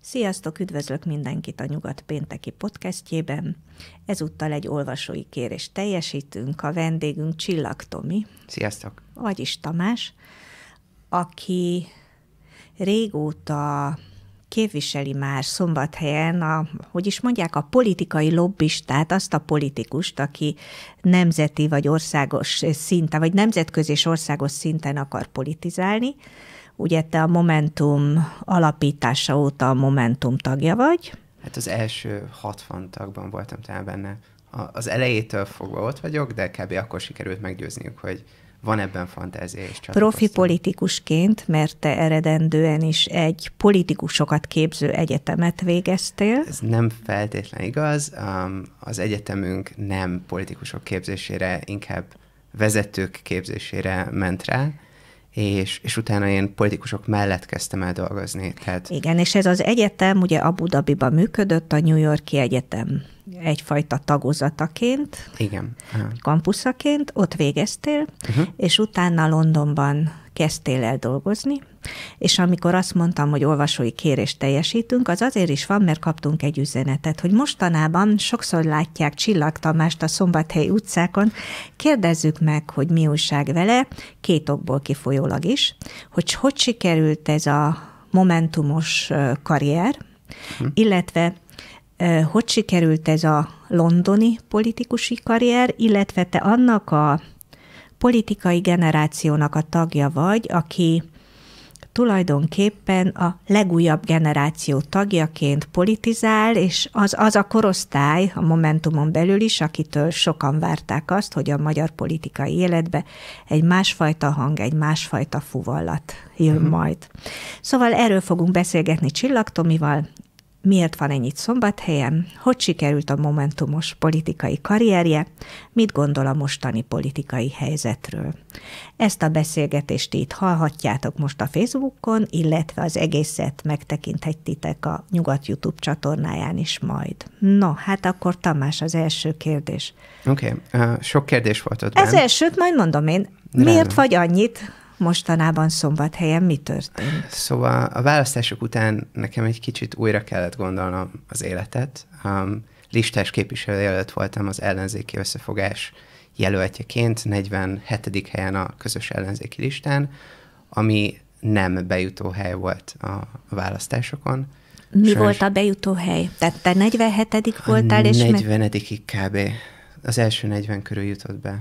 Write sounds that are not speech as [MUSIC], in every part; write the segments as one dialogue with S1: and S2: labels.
S1: Sziasztok, üdvözlök mindenkit a Nyugat Pénteki podcastjében. Ezúttal egy olvasói kérést teljesítünk, a vendégünk Csillag Tomi. Sziasztok. Vagyis Tamás, aki régóta képviseli már szombathelyen a, hogy is mondják, a politikai lobbistát, azt a politikust, aki nemzeti vagy országos szinten, vagy nemzetközi és országos szinten akar politizálni, Ugye te a Momentum alapítása
S2: óta a Momentum tagja vagy. Hát az első 60 tagban voltam talán benne. Az elejétől fogva ott vagyok, de kb. akkor sikerült meggyőzniük, hogy van ebben fantázia és Profi
S1: politikusként, mert te eredendően is egy politikusokat képző egyetemet végeztél. Ez
S2: nem feltétlen igaz. Um, az egyetemünk nem politikusok képzésére, inkább vezetők képzésére ment rá, és, és utána én politikusok mellett kezdtem el dolgozni. Tehát... Igen,
S1: és ez az egyetem ugye Abu Dhabiban működött, a New Yorki Egyetem egyfajta tagozataként, Igen. kampuszaként, ott végeztél, uh-huh. és utána Londonban kezdtél el dolgozni, és amikor azt mondtam, hogy olvasói kérést teljesítünk, az azért is van, mert kaptunk egy üzenetet, hogy mostanában sokszor látják Csillag Tamást a Szombathelyi utcákon, kérdezzük meg, hogy mi újság vele, két okból kifolyólag is, hogy hogy sikerült ez a momentumos karrier, hm. illetve hogy sikerült ez a londoni politikusi karrier, illetve te annak a politikai generációnak a tagja vagy, aki tulajdonképpen a legújabb generáció tagjaként politizál, és az, az a korosztály a Momentumon belül is, akitől sokan várták azt, hogy a magyar politikai életbe egy másfajta hang, egy másfajta fuvallat jön mhm. majd. Szóval erről fogunk beszélgetni Csillag Tomival, miért van ennyit szombathelyen, hogy sikerült a Momentumos politikai karrierje, mit gondol a mostani politikai helyzetről. Ezt a beszélgetést itt hallhatjátok most a Facebookon, illetve az egészet megtekinthetitek a Nyugat YouTube csatornáján is majd. No, hát akkor Tamás, az első kérdés.
S2: Oké, okay. uh, sok kérdés volt ott. Ez elsőt
S1: majd mondom én. Miért Rendben. vagy annyit mostanában szombathelyen mi történt?
S2: Szóval a választások után nekem egy kicsit újra kellett gondolnom az életet. Um, listás képviselőjelölt voltam az ellenzéki összefogás jelöltjeként, 47. helyen a közös ellenzéki listán, ami nem bejutó hely volt a választásokon. Mi Sajnos... volt a bejutó
S1: hely? Tehát te 47. voltál, és... 40.
S2: Meg... kb. Az első 40 körül jutott be.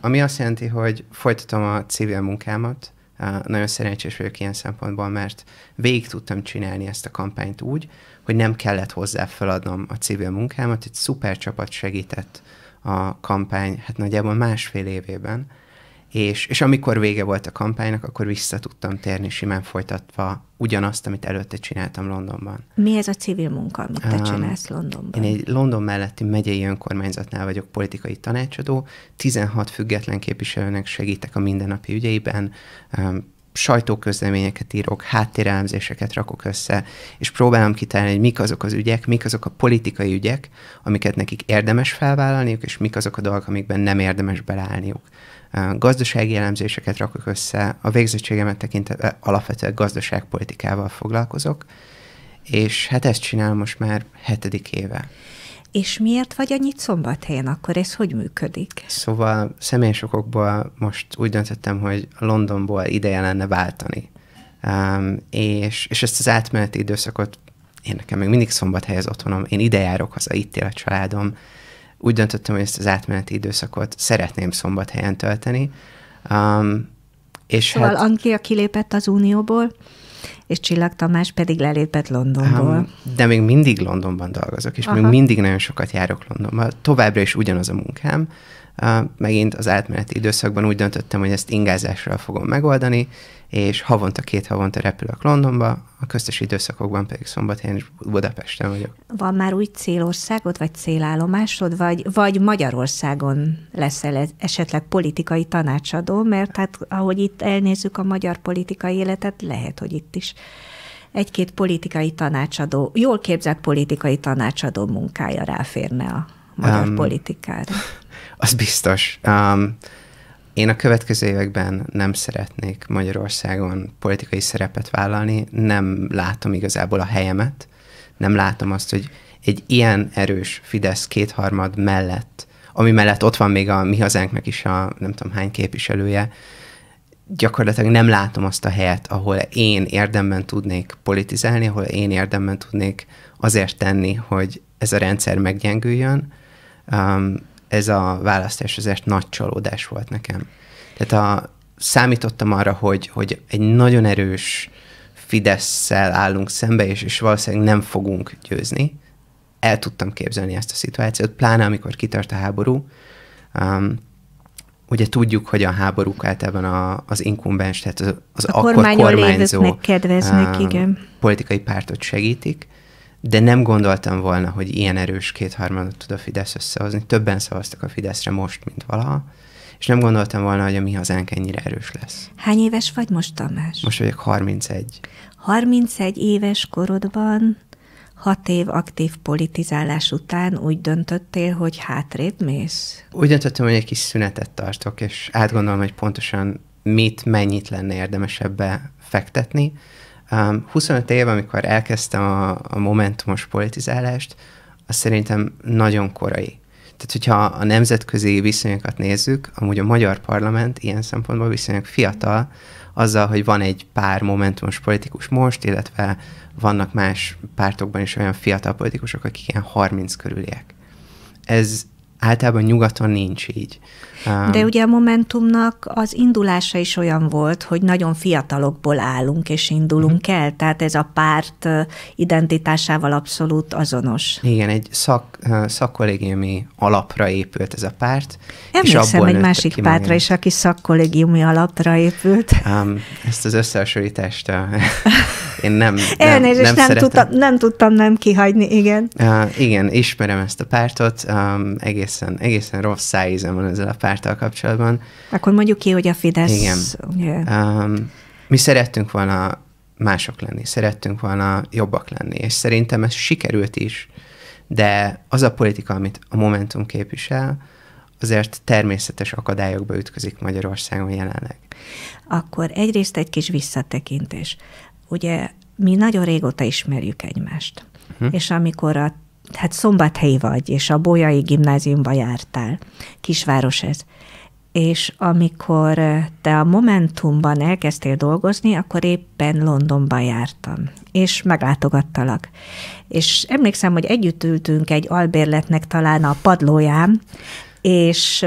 S2: Ami azt jelenti, hogy folytatom a civil munkámat, nagyon szerencsés vagyok ilyen szempontból, mert végig tudtam csinálni ezt a kampányt úgy, hogy nem kellett hozzá feladnom a civil munkámat, egy szuper csapat segített a kampány, hát nagyjából másfél évében, és, és amikor vége volt a kampánynak, akkor vissza tudtam térni simán folytatva ugyanazt, amit előtte csináltam Londonban.
S1: Mi ez a civil munka, amit te um, csinálsz Londonban? Én
S2: egy London melletti megyei önkormányzatnál vagyok politikai tanácsadó, 16 független képviselőnek segítek a mindennapi ügyeiben, um, sajtóközleményeket írok, háttérelemzéseket rakok össze, és próbálom kitalálni, hogy mik azok az ügyek, mik azok a politikai ügyek, amiket nekik érdemes felvállalniuk, és mik azok a dolgok, amikben nem érdemes belállniuk gazdasági elemzéseket rakok össze, a végzettségemet tekintve alapvetően gazdaságpolitikával foglalkozok, és hát ezt csinálom most már hetedik éve.
S1: És miért vagy annyit szombathelyen akkor? Ez hogy működik?
S2: Szóval személyes okokból most úgy döntöttem, hogy Londonból ideje lenne váltani. Um, és, és ezt az átmeneti időszakot én nekem még mindig szombathely az otthonom, én ide járok haza, itt él a családom, úgy döntöttem, hogy ezt az átmeneti időszakot szeretném szombathelyen tölteni. Um, és szóval hát...
S1: Anglia kilépett az Unióból, és Csillag Tamás pedig lelépett
S2: Londonból. Um, de még mindig Londonban dolgozok, és Aha. még mindig nagyon sokat járok Londonba. Továbbra is ugyanaz a munkám, Megint az átmeneti időszakban úgy döntöttem, hogy ezt ingázásra fogom megoldani, és havonta, két havonta repülök Londonba, a köztes időszakokban pedig szombathelyen és Budapesten vagyok.
S1: Van már új célországod, vagy célállomásod, vagy, vagy Magyarországon leszel e- esetleg politikai tanácsadó, mert hát ahogy itt elnézzük a magyar politikai életet, lehet, hogy itt is egy-két politikai tanácsadó, jól képzett politikai tanácsadó munkája ráférne a magyar um, politikára
S2: az biztos. Um, én a következő években nem szeretnék Magyarországon politikai szerepet vállalni, nem látom igazából a helyemet, nem látom azt, hogy egy ilyen erős Fidesz kétharmad mellett, ami mellett ott van még a mi hazánknak is a nem tudom hány képviselője, gyakorlatilag nem látom azt a helyet, ahol én érdemben tudnék politizálni, ahol én érdemben tudnék azért tenni, hogy ez a rendszer meggyengüljön. Um, ez a választás azért nagy csalódás volt nekem. Tehát a, számítottam arra, hogy, hogy egy nagyon erős fidesz állunk szembe, és, és valószínűleg nem fogunk győzni. El tudtam képzelni ezt a szituációt, pláne amikor kitart a háború. Um, ugye tudjuk, hogy a háborúk általában a, az inkumbens, tehát az, az a akkor kormányzó lévőknek kedveznek, uh, igen. politikai pártot segítik de nem gondoltam volna, hogy ilyen erős kétharmadot tud a Fidesz összehozni. Többen szavaztak a Fideszre most, mint valaha, és nem gondoltam volna, hogy a mi hazánk ennyire erős lesz.
S1: Hány éves vagy most, Tamás?
S2: Most vagyok 31.
S1: 31 éves korodban, hat év aktív politizálás után úgy döntöttél, hogy hátrébb mész?
S2: Úgy döntöttem, hogy egy kis szünetet tartok, és átgondolom, hogy pontosan mit, mennyit lenne érdemes fektetni Um, 25 év, amikor elkezdtem a, a momentumos politizálást, az szerintem nagyon korai. Tehát, hogyha a nemzetközi viszonyokat nézzük, amúgy a magyar parlament ilyen szempontból viszonylag fiatal, azzal, hogy van egy pár momentumos politikus most, illetve vannak más pártokban is olyan fiatal politikusok, akik ilyen 30 körüliek. Ez, általában nyugaton nincs így. De um,
S1: ugye a Momentumnak az indulása is olyan volt, hogy nagyon fiatalokból állunk és indulunk mm. el, tehát ez a párt identitásával abszolút azonos.
S2: Igen, egy szak, szakkollégiumi alapra épült ez a párt. Emlékszem egy másik pártra
S1: is, aki szakkollégiumi alapra épült.
S2: Um, ezt az összehasonlítást [LAUGHS] én nem, nem Elnézést, nem, nem, tudtam,
S1: nem tudtam nem kihagyni, igen.
S2: Uh, igen, ismerem ezt a pártot, um, egészen, egészen rossz szájízem van ezzel a pártal kapcsolatban.
S1: Akkor mondjuk ki, hogy a Fidesz... Igen.
S2: Um, mi szerettünk volna mások lenni, szerettünk volna jobbak lenni, és szerintem ez sikerült is, de az a politika, amit a Momentum képvisel, azért természetes akadályokba ütközik Magyarországon jelenleg.
S1: Akkor egyrészt egy kis visszatekintés ugye mi nagyon régóta ismerjük egymást. Hm. És amikor a hát szombathelyi vagy, és a Bolyai gimnáziumba jártál, kisváros ez, és amikor te a Momentumban elkezdtél dolgozni, akkor éppen Londonban jártam, és meglátogattalak. És emlékszem, hogy együtt ültünk egy albérletnek talán a padlóján, és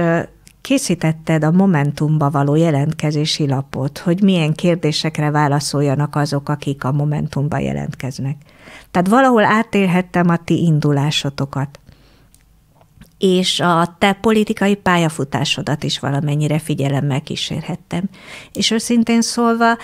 S1: készítetted a Momentumba való jelentkezési lapot, hogy milyen kérdésekre válaszoljanak azok, akik a Momentumba jelentkeznek. Tehát valahol átélhettem a ti indulásotokat. És a te politikai pályafutásodat is valamennyire figyelemmel kísérhettem. És őszintén szólva,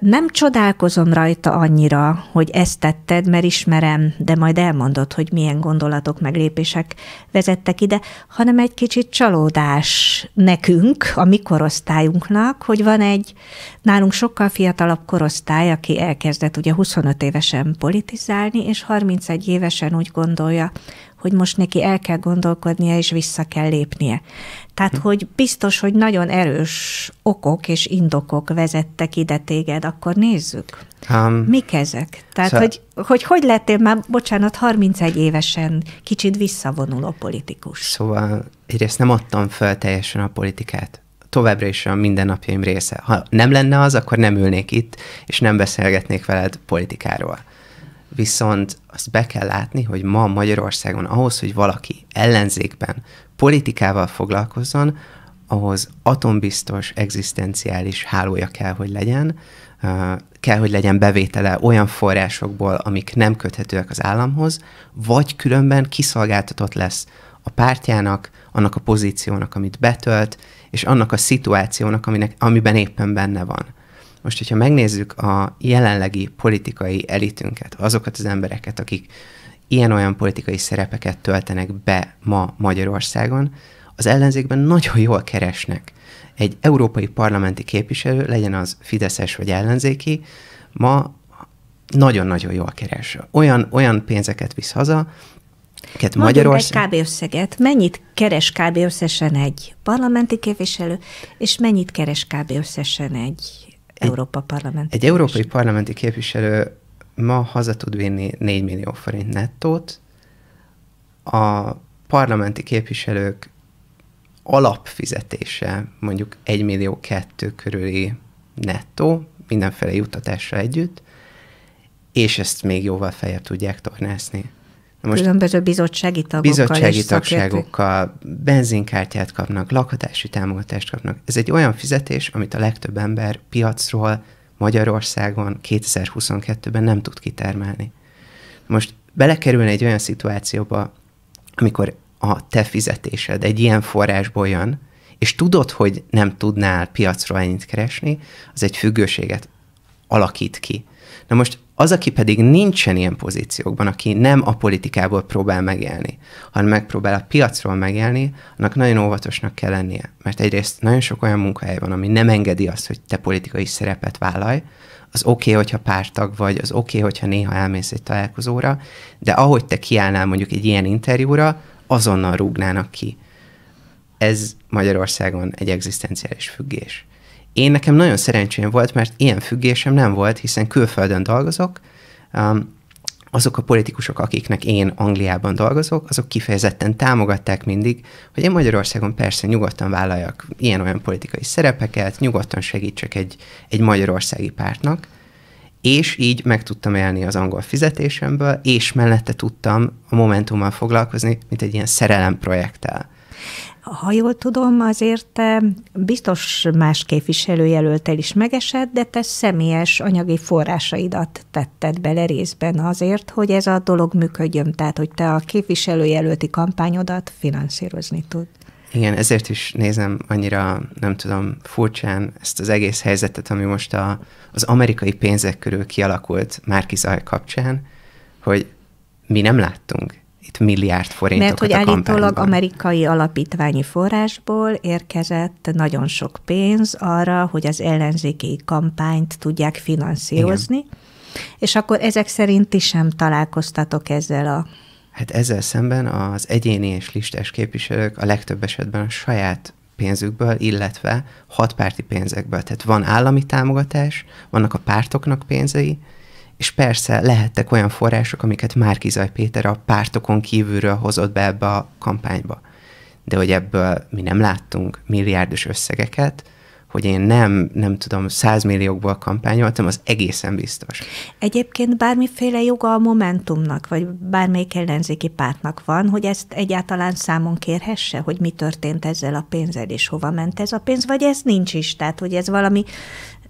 S1: nem csodálkozom rajta annyira, hogy ezt tetted, mert ismerem, de majd elmondod, hogy milyen gondolatok, meglépések vezettek ide, hanem egy kicsit csalódás nekünk, a mi korosztályunknak, hogy van egy nálunk sokkal fiatalabb korosztály, aki elkezdett ugye 25 évesen politizálni, és 31 évesen úgy gondolja, hogy most neki el kell gondolkodnia, és vissza kell lépnie. Tehát, hm. hogy biztos, hogy nagyon erős okok és indokok vezettek ide téged, akkor nézzük.
S2: Um, Mik
S1: ezek? Tehát, hogy, hogy hogy lettél már, bocsánat, 31 évesen kicsit visszavonuló
S2: politikus? Szóval egyrészt nem adtam fel teljesen a politikát. Továbbra is a mindennapjaim része. Ha nem lenne az, akkor nem ülnék itt, és nem beszélgetnék veled politikáról viszont azt be kell látni, hogy ma Magyarországon ahhoz, hogy valaki ellenzékben politikával foglalkozzon, ahhoz atombiztos, egzisztenciális hálója kell, hogy legyen, kell, hogy legyen bevétele olyan forrásokból, amik nem köthetőek az államhoz, vagy különben kiszolgáltatott lesz a pártjának, annak a pozíciónak, amit betölt, és annak a szituációnak, aminek, amiben éppen benne van. Most, hogyha megnézzük a jelenlegi politikai elitünket, azokat az embereket, akik ilyen-olyan politikai szerepeket töltenek be ma Magyarországon, az ellenzékben nagyon jól keresnek. Egy európai parlamenti képviselő, legyen az fideszes vagy ellenzéki, ma nagyon-nagyon jól keres. Olyan, olyan pénzeket visz haza, Ket Magyarország...
S1: egy kb. összeget. Mennyit keres kb. összesen egy parlamenti képviselő, és mennyit keres kb. összesen egy Európa Parlament. Egy
S2: európai parlamenti képviselő ma haza tud vinni 4 millió forint nettót. A parlamenti képviselők alapfizetése mondjuk 1 millió kettő körüli nettó, mindenféle juttatásra együtt, és ezt még jóval feljebb tudják tornászni. Most Különböző
S1: bizottsági tagokkal Bizottsági tagságokkal,
S2: szakértő. benzinkártyát kapnak, lakhatási támogatást kapnak. Ez egy olyan fizetés, amit a legtöbb ember piacról Magyarországon 2022-ben nem tud kitermelni. Most belekerülne egy olyan szituációba, amikor a te fizetésed egy ilyen forrásból jön, és tudod, hogy nem tudnál piacról ennyit keresni, az egy függőséget alakít ki. Na most az, aki pedig nincsen ilyen pozíciókban, aki nem a politikából próbál megélni, hanem megpróbál a piacról megélni, annak nagyon óvatosnak kell lennie. Mert egyrészt nagyon sok olyan munkahely van, ami nem engedi azt, hogy te politikai szerepet vállalj, az oké, okay, hogyha pártag vagy, az oké, okay, hogyha néha elmész egy találkozóra, de ahogy te kiállnál mondjuk egy ilyen interjúra, azonnal rúgnának ki. Ez Magyarországon egy egzisztenciális függés. Én nekem nagyon szerencsém volt, mert ilyen függésem nem volt, hiszen külföldön dolgozok, um, azok a politikusok, akiknek én Angliában dolgozok, azok kifejezetten támogatták mindig, hogy én Magyarországon persze nyugodtan vállaljak ilyen-olyan politikai szerepeket, nyugodtan segítsek egy, egy magyarországi pártnak, és így meg tudtam élni az angol fizetésemből, és mellette tudtam a Momentummal foglalkozni, mint egy ilyen szerelem projekttel.
S1: Ha jól tudom, azért eh, biztos más képviselőjelöltel is megesett, de te személyes anyagi forrásaidat tetted bele részben azért, hogy ez a dolog működjön, tehát hogy te a képviselőjelölti kampányodat finanszírozni tud.
S2: Igen, ezért is nézem annyira, nem tudom, furcsán ezt az egész helyzetet, ami most a, az amerikai pénzek körül kialakult Márki Zaj kapcsán, hogy mi nem láttunk itt milliárd forintokat Mert hogy állítólag
S1: amerikai alapítványi forrásból érkezett nagyon sok pénz arra, hogy az ellenzéki kampányt tudják finanszírozni, Igen. és akkor ezek szerint ti sem találkoztatok ezzel a
S2: Hát ezzel szemben az egyéni és listás képviselők a legtöbb esetben a saját pénzükből, illetve hatpárti pénzekből. Tehát van állami támogatás, vannak a pártoknak pénzei, és persze lehettek olyan források, amiket Márkizaj Péter a pártokon kívülről hozott be ebbe a kampányba. De hogy ebből mi nem láttunk milliárdos összegeket, hogy én nem, nem tudom, százmilliókból kampányoltam, az egészen biztos.
S1: Egyébként bármiféle joga a Momentumnak, vagy bármelyik ellenzéki pártnak van, hogy ezt egyáltalán számon kérhesse, hogy mi történt ezzel a pénzzel, és hova ment ez a pénz, vagy ez nincs is, tehát hogy ez valami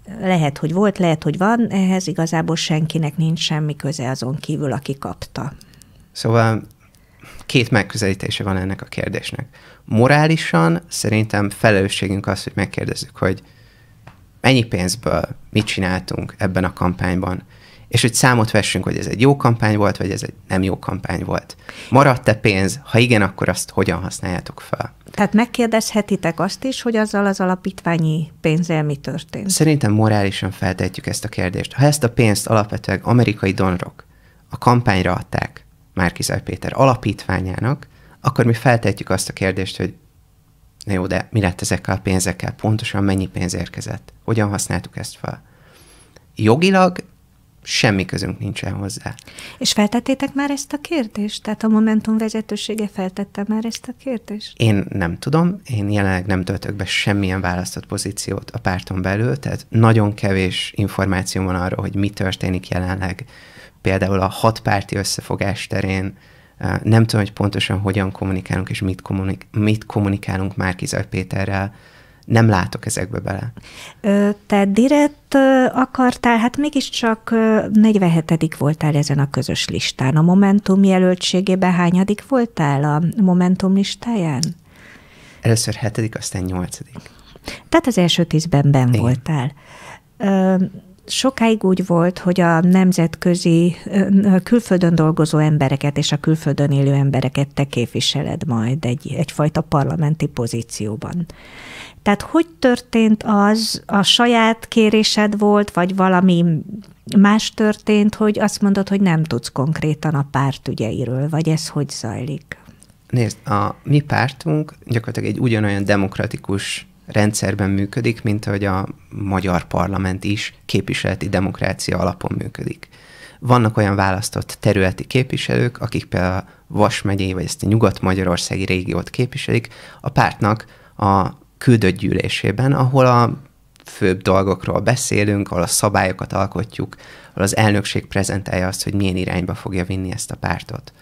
S1: lehet, hogy volt, lehet, hogy van, ehhez igazából senkinek nincs semmi köze azon kívül, aki kapta.
S2: Szóval két megközelítése van ennek a kérdésnek. Morálisan szerintem felelősségünk az, hogy megkérdezzük, hogy mennyi pénzből mit csináltunk ebben a kampányban, és hogy számot vessünk, hogy ez egy jó kampány volt, vagy ez egy nem jó kampány volt. Maradt-e pénz? Ha igen, akkor azt hogyan használjátok fel?
S1: Tehát megkérdezhetitek azt is, hogy azzal az alapítványi pénzzel mi történt?
S2: Szerintem morálisan feltetjük ezt a kérdést. Ha ezt a pénzt alapvetően amerikai donrok a kampányra adták Márkizaj Péter alapítványának, akkor mi feltetjük azt a kérdést, hogy na jó, de mi lett ezekkel a pénzekkel? Pontosan mennyi pénz érkezett? Hogyan használtuk ezt fel? Jogilag semmi közünk nincsen hozzá.
S1: És feltettétek már ezt a kérdést? Tehát a Momentum vezetősége feltette már ezt a kérdést?
S2: Én nem tudom, én jelenleg nem töltök be semmilyen választott pozíciót a párton belül, tehát nagyon kevés információ van arról, hogy mi történik jelenleg. Például a hat párti összefogás terén nem tudom, hogy pontosan hogyan kommunikálunk és mit, kommunik- mit kommunikálunk Márkizaj Péterrel, nem látok ezekbe bele.
S1: Te direkt akartál, hát mégiscsak 47 voltál ezen a közös listán. A Momentum jelöltségében hányadik voltál a Momentum listáján?
S2: Először hetedik, aztán nyolcadik.
S1: Tehát az első tízben ben voltál. Sokáig úgy volt, hogy a nemzetközi, külföldön dolgozó embereket és a külföldön élő embereket te képviseled majd egy, egyfajta parlamenti pozícióban. Tehát hogy történt az, a saját kérésed volt, vagy valami más történt, hogy azt mondod, hogy nem tudsz konkrétan a párt ügyeiről, vagy ez hogy zajlik?
S2: Nézd, a mi pártunk gyakorlatilag egy ugyanolyan demokratikus rendszerben működik, mint ahogy a magyar parlament is képviseleti demokrácia alapon működik. Vannak olyan választott területi képviselők, akik például a Vas megyei, vagy ezt a Nyugat-Magyarországi régiót képviselik, a pártnak a küldött gyűlésében, ahol a főbb dolgokról beszélünk, ahol a szabályokat alkotjuk, ahol az elnökség prezentálja azt, hogy milyen irányba fogja vinni ezt a pártot.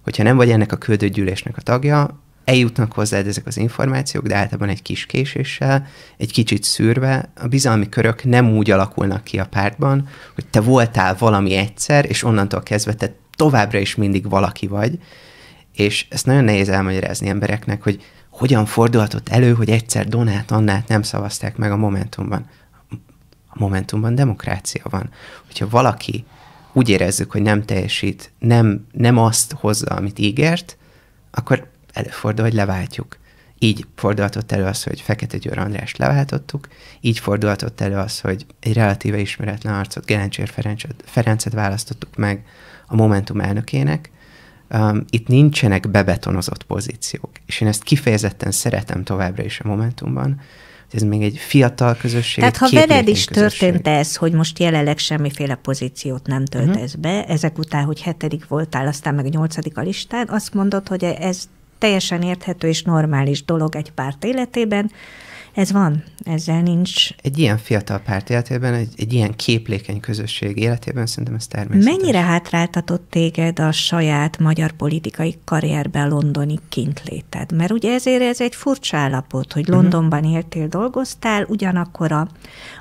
S2: Hogyha nem vagy ennek a gyűlésnek a tagja, eljutnak hozzád ezek az információk, de általában egy kis késéssel, egy kicsit szűrve, a bizalmi körök nem úgy alakulnak ki a pártban, hogy te voltál valami egyszer, és onnantól kezdve te továbbra is mindig valaki vagy, és ezt nagyon nehéz elmagyarázni embereknek, hogy hogyan fordulhatott elő, hogy egyszer Donát Annát nem szavazták meg a Momentumban? A Momentumban demokrácia van. Hogyha valaki úgy érezzük, hogy nem teljesít, nem, nem azt hozza, amit ígért, akkor előfordul, hogy leváltjuk. Így fordulhatott elő az, hogy Fekete Győr András leváltottuk, így fordulhatott elő az, hogy egy relatíve ismeretlen arcot, Gelencsér Ferencet, Ferencet választottuk meg a Momentum elnökének, um, itt nincsenek bebetonozott pozíciók. És én ezt kifejezetten szeretem továbbra is a Momentumban, ez még egy fiatal közösség. Tehát ha veled is közösség.
S1: történt ez, hogy most jelenleg semmiféle pozíciót nem töltesz uh-huh. be, ezek után, hogy hetedik voltál, aztán meg nyolcadik a listán, azt mondod, hogy ez teljesen érthető és normális dolog egy párt életében, ez van, ezzel nincs.
S2: Egy ilyen fiatal párt életében, egy, egy ilyen képlékeny közösség életében szerintem ez természetes.
S1: Mennyire hátráltatott téged a saját magyar politikai karrierben londoni kintléted? Mert ugye ezért ez egy furcsa állapot, hogy mhm. Londonban éltél, dolgoztál, ugyanakkor a,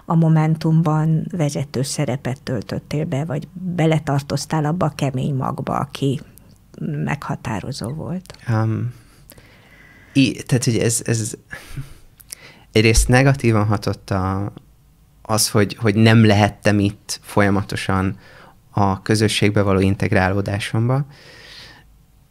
S1: a Momentumban vezető szerepet töltöttél be, vagy beletartoztál abba a kemény magba, aki meghatározó volt.
S2: Um, í, tehát, hogy ez, ez egyrészt negatívan hatott a, az, hogy, hogy nem lehettem itt folyamatosan a közösségbe való integrálódásomba.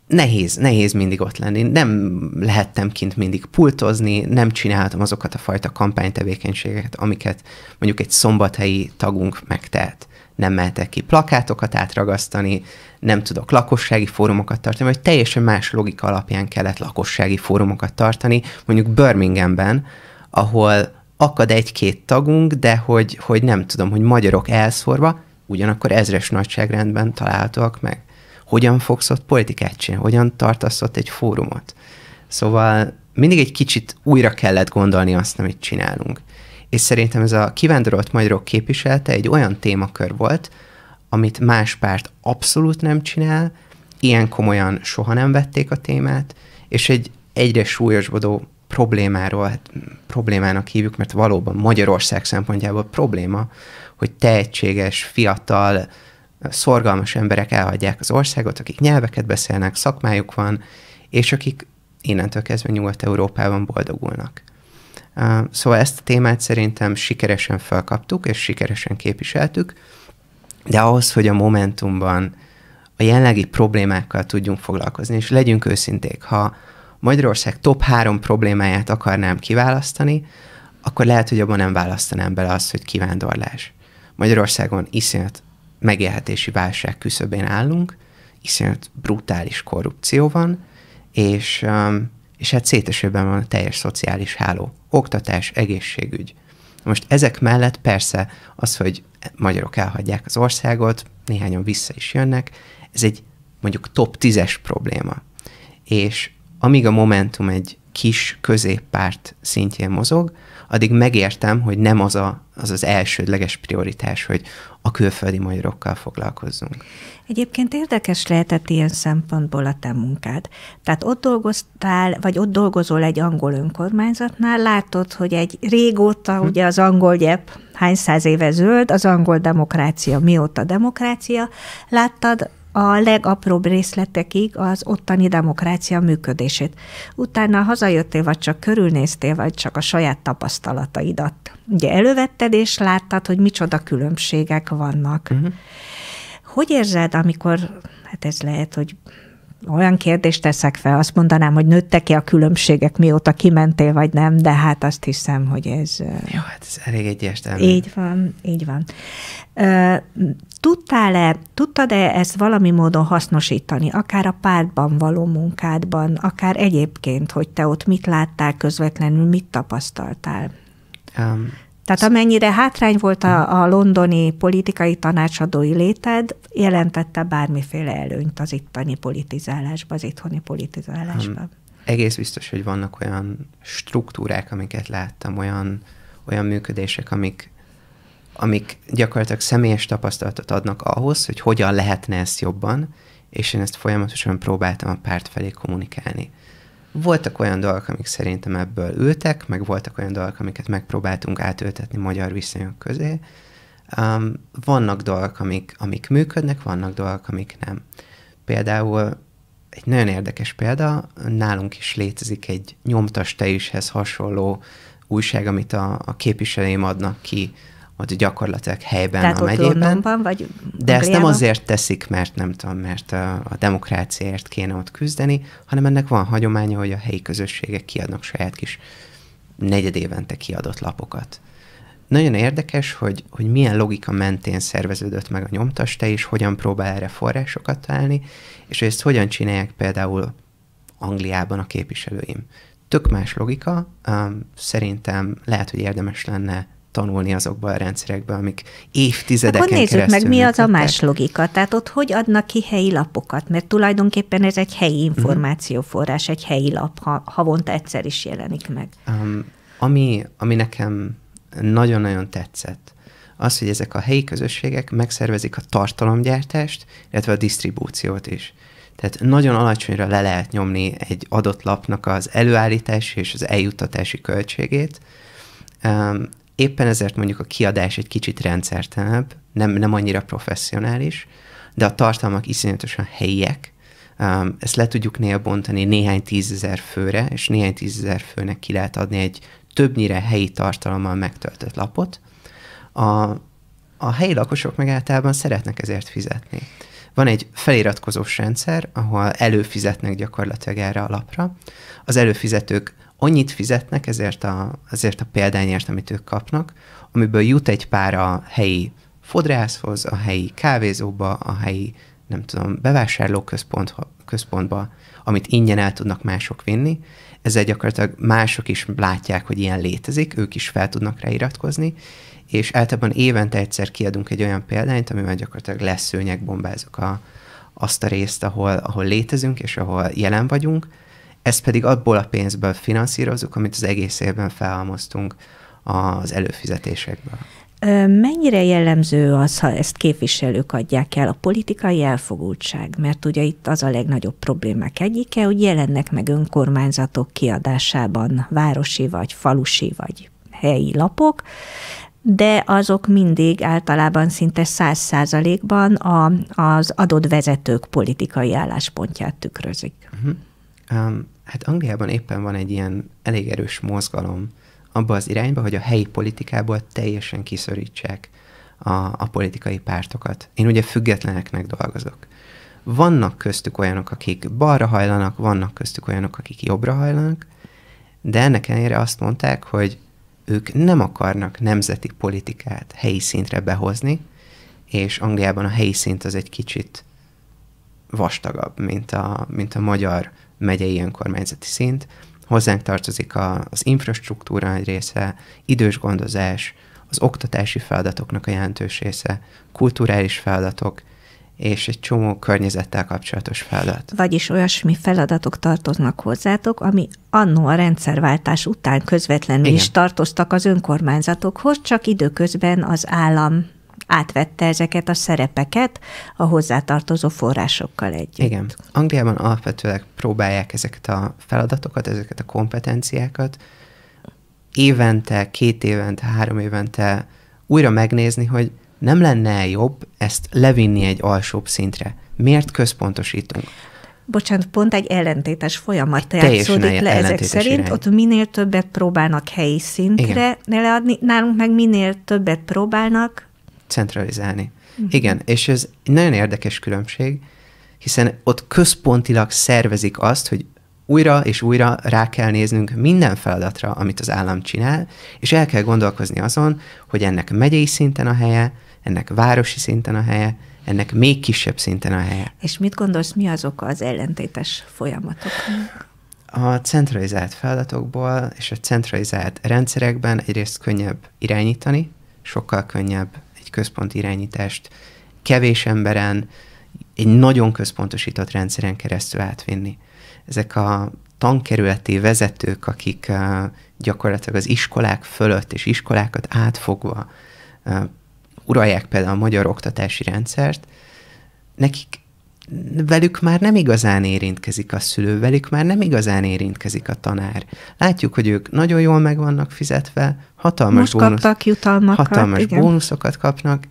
S2: Nehéz, nehéz mindig ott lenni. Nem lehettem kint mindig pultozni, nem csináltam azokat a fajta kampánytevékenységeket, amiket mondjuk egy szombathelyi tagunk megtehet. Nem mehetek ki plakátokat átragasztani, nem tudok lakossági fórumokat tartani, vagy teljesen más logika alapján kellett lakossági fórumokat tartani, mondjuk Birminghamben, ahol akad egy-két tagunk, de hogy, hogy nem tudom, hogy magyarok elszórva, ugyanakkor ezres nagyságrendben találtak meg. Hogyan fogsz ott politikát csinálni? Hogyan tartasz ott egy fórumot? Szóval mindig egy kicsit újra kellett gondolni azt, amit csinálunk. És szerintem ez a kivándorolt magyarok képviselte egy olyan témakör volt, amit más párt abszolút nem csinál, ilyen komolyan soha nem vették a témát, és egy egyre súlyosbodó problémáról, hát problémának hívjuk, mert valóban Magyarország szempontjából probléma, hogy tehetséges, fiatal, szorgalmas emberek elhagyják az országot, akik nyelveket beszélnek, szakmájuk van, és akik innentől kezdve Nyugat-Európában boldogulnak. Szóval ezt a témát szerintem sikeresen felkaptuk, és sikeresen képviseltük, de ahhoz, hogy a Momentumban a jelenlegi problémákkal tudjunk foglalkozni, és legyünk őszinték, ha, Magyarország top három problémáját akarnám kiválasztani, akkor lehet, hogy abban nem választanám bele azt, hogy kivándorlás. Magyarországon iszonyat megélhetési válság küszöbén állunk, iszonyat brutális korrupció van, és, um, és hát szétesőben van a teljes szociális háló. Oktatás, egészségügy. Most ezek mellett persze az, hogy magyarok elhagyják az országot, néhányan vissza is jönnek, ez egy mondjuk top 10-es probléma. És amíg a Momentum egy kis középpárt szintjén mozog, addig megértem, hogy nem az, a, az az elsődleges prioritás, hogy a külföldi magyarokkal foglalkozzunk.
S1: Egyébként érdekes lehetett ilyen szempontból a te munkád. Tehát ott dolgoztál, vagy ott dolgozol egy angol önkormányzatnál, látod, hogy egy régóta hm. ugye az angol gyep hány száz éve zöld, az angol demokrácia mióta demokrácia, láttad a legapróbb részletekig az ottani demokrácia működését. Utána hazajöttél, vagy csak körülnéztél, vagy csak a saját tapasztalataidat. Ugye elővetted, és láttad, hogy micsoda különbségek vannak. Uh-huh. Hogy érzed, amikor, hát ez lehet, hogy olyan kérdést teszek fel, azt mondanám, hogy nőttek-e a különbségek, mióta kimentél, vagy nem, de hát azt hiszem, hogy ez... Jó, hát ez
S2: elég egyértelmű.
S1: Így van, így van. Tudtál-e, tudtad-e ezt valami módon hasznosítani, akár a pártban való munkádban, akár egyébként, hogy te ott mit láttál közvetlenül, mit tapasztaltál? Um, tehát amennyire hátrány volt a, mhm. a londoni politikai tanácsadói léted, jelentette bármiféle előnyt az ittani politizálásban, az itthoni politizálásban. Hmm.
S2: Egész biztos, hogy vannak olyan struktúrák, amiket láttam, olyan, olyan működések, amik, amik gyakorlatilag személyes tapasztalatot adnak ahhoz, hogy hogyan lehetne ezt jobban, és én ezt folyamatosan próbáltam a párt felé kommunikálni. Voltak olyan dolgok, amik szerintem ebből ültek, meg voltak olyan dolgok, amiket megpróbáltunk átültetni magyar viszonyok közé. Um, vannak dolgok, amik, amik működnek, vannak dolgok, amik nem. Például egy nagyon érdekes példa, nálunk is létezik egy nyomtas ishez hasonló újság, amit a, a képviselőim adnak ki ott gyakorlatilag helyben Tehát a megyében.
S1: Londonban, vagy Angliában? De ezt nem azért
S2: teszik, mert nem tudom, mert a, a demokráciáért kéne ott küzdeni, hanem ennek van hagyománya, hogy a helyi közösségek kiadnak saját kis negyedévente kiadott lapokat. Nagyon érdekes, hogy, hogy milyen logika mentén szerveződött meg a nyomtaste, és hogyan próbál erre forrásokat találni, és ezt hogyan csinálják például Angliában a képviselőim. Tök más logika, szerintem lehet, hogy érdemes lenne tanulni azokba a rendszerekbe, amik évtizedeken Akkor nézzük keresztül meg, mi az a más
S1: logika. Tehát ott hogy adnak ki helyi lapokat? Mert tulajdonképpen ez egy helyi mhm. információforrás, egy helyi lap, ha, havonta egyszer is jelenik meg.
S2: Um, ami, ami nekem nagyon-nagyon tetszett, az, hogy ezek a helyi közösségek megszervezik a tartalomgyártást, illetve a disztribúciót is. Tehát nagyon alacsonyra le lehet nyomni egy adott lapnak az előállítási és az eljuttatási költségét, Éppen ezért mondjuk a kiadás egy kicsit rendszertelenebb, nem, nem annyira professzionális, de a tartalmak iszonyatosan helyiek, Um, ezt le tudjuk bontani néhány tízezer főre, és néhány tízezer főnek ki lehet adni egy többnyire helyi tartalommal megtöltött lapot. A, a helyi lakosok meg általában szeretnek ezért fizetni. Van egy feliratkozós rendszer, ahol előfizetnek gyakorlatilag erre a lapra. Az előfizetők annyit fizetnek ezért a, ezért a példányért, amit ők kapnak, amiből jut egy pár a helyi fodrászhoz, a helyi kávézóba, a helyi, nem tudom, bevásárlóközpontba, amit ingyen el tudnak mások vinni. Ezzel gyakorlatilag mások is látják, hogy ilyen létezik, ők is fel tudnak rá iratkozni, és általában évente egyszer kiadunk egy olyan példányt, amivel gyakorlatilag leszőnyeg bombázok a, azt a részt, ahol, ahol létezünk és ahol jelen vagyunk, ezt pedig abból a pénzből finanszírozunk, amit az egész évben felhalmoztunk az előfizetésekből.
S1: Mennyire jellemző az, ha ezt képviselők adják el, a politikai elfogultság? Mert ugye itt az a legnagyobb problémák egyike, hogy jelennek meg önkormányzatok kiadásában városi vagy falusi vagy helyi lapok, de azok mindig általában szinte száz százalékban az adott vezetők
S2: politikai álláspontját tükrözik. Uh-huh. Um, hát Angliában éppen van egy ilyen elég erős mozgalom abba az irányba, hogy a helyi politikából teljesen kiszorítsák a, a politikai pártokat. Én ugye függetleneknek dolgozok. Vannak köztük olyanok, akik balra hajlanak, vannak köztük olyanok, akik jobbra hajlanak, de ennek ellenére azt mondták, hogy ők nem akarnak nemzeti politikát helyi szintre behozni, és Angliában a helyi szint az egy kicsit vastagabb, mint a, mint a magyar megyei önkormányzati szint, hozzánk tartozik a, az infrastruktúra egy része, idős gondozás, az oktatási feladatoknak a jelentős része, kulturális feladatok, és egy csomó környezettel kapcsolatos feladat.
S1: Vagyis olyasmi feladatok tartoznak hozzátok, ami annó a rendszerváltás után közvetlenül Igen. is tartoztak az önkormányzatokhoz, csak időközben az állam átvette ezeket a szerepeket a hozzátartozó forrásokkal együtt.
S2: Igen. Angliában alapvetőleg próbálják ezeket a feladatokat, ezeket a kompetenciákat évente, két évente, három évente újra megnézni, hogy nem lenne -e jobb ezt levinni egy alsóbb szintre. Miért központosítunk?
S1: bocsánat, pont egy ellentétes folyamat játszódik le ezek szerint, irány. ott minél többet próbálnak helyi szintre Igen. leadni, nálunk meg minél többet próbálnak
S2: centralizálni. Uh-huh. Igen, és ez nagyon érdekes különbség, hiszen ott központilag szervezik azt, hogy újra és újra rá kell néznünk minden feladatra, amit az állam csinál, és el kell gondolkozni azon, hogy ennek megyei szinten a helye, ennek városi szinten a helye, ennek még kisebb szinten a helye. És
S1: mit gondolsz, mi az oka az ellentétes folyamatoknak?
S2: A centralizált feladatokból és a centralizált rendszerekben egyrészt könnyebb irányítani, sokkal könnyebb központi irányítást kevés emberen, egy nagyon központosított rendszeren keresztül átvinni. Ezek a tankerületi vezetők, akik gyakorlatilag az iskolák fölött és iskolákat átfogva uralják például a magyar oktatási rendszert, nekik velük már nem igazán érintkezik a szülő, velük már nem igazán érintkezik a tanár. Látjuk, hogy ők nagyon jól meg vannak fizetve, hatalmas, Most bónusz, kaptak
S1: jutalmakat, hatalmas igen.
S2: bónuszokat kapnak,